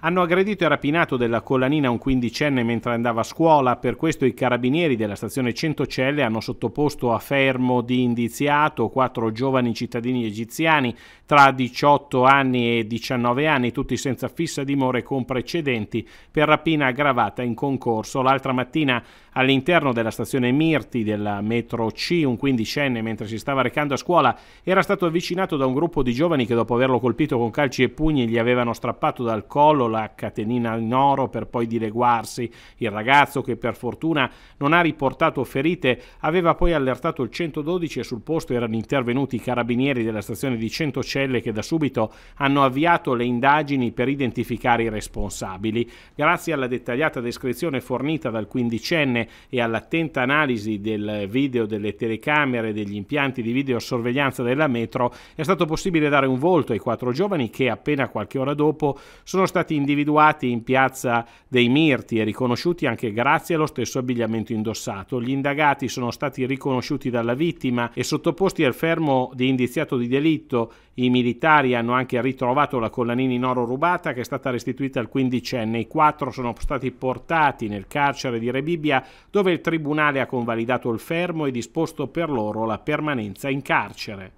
hanno aggredito e rapinato della collanina un quindicenne mentre andava a scuola, per questo i carabinieri della stazione Centocelle hanno sottoposto a fermo di indiziato quattro giovani cittadini egiziani tra 18 anni e 19 anni, tutti senza fissa dimora e con precedenti per rapina aggravata in concorso. L'altra mattina all'interno della stazione Mirti della metro C un quindicenne mentre si stava recando a scuola era stato avvicinato da un gruppo di giovani che dopo averlo colpito con calci e pugni gli avevano strappato dal collo la catenina in oro per poi dileguarsi. Il ragazzo, che per fortuna non ha riportato ferite, aveva poi allertato il 112 e sul posto erano intervenuti i carabinieri della stazione di Centocelle che da subito hanno avviato le indagini per identificare i responsabili. Grazie alla dettagliata descrizione fornita dal quindicenne e all'attenta analisi del video delle telecamere e degli impianti di videosorveglianza della metro, è stato possibile dare un volto ai quattro giovani che appena qualche ora dopo sono stati individuati in piazza dei Mirti e riconosciuti anche grazie allo stesso abbigliamento indossato. Gli indagati sono stati riconosciuti dalla vittima e sottoposti al fermo di indiziato di delitto. I militari hanno anche ritrovato la collanina in oro rubata che è stata restituita al quindicenne. I quattro sono stati portati nel carcere di Rebibbia dove il tribunale ha convalidato il fermo e disposto per loro la permanenza in carcere.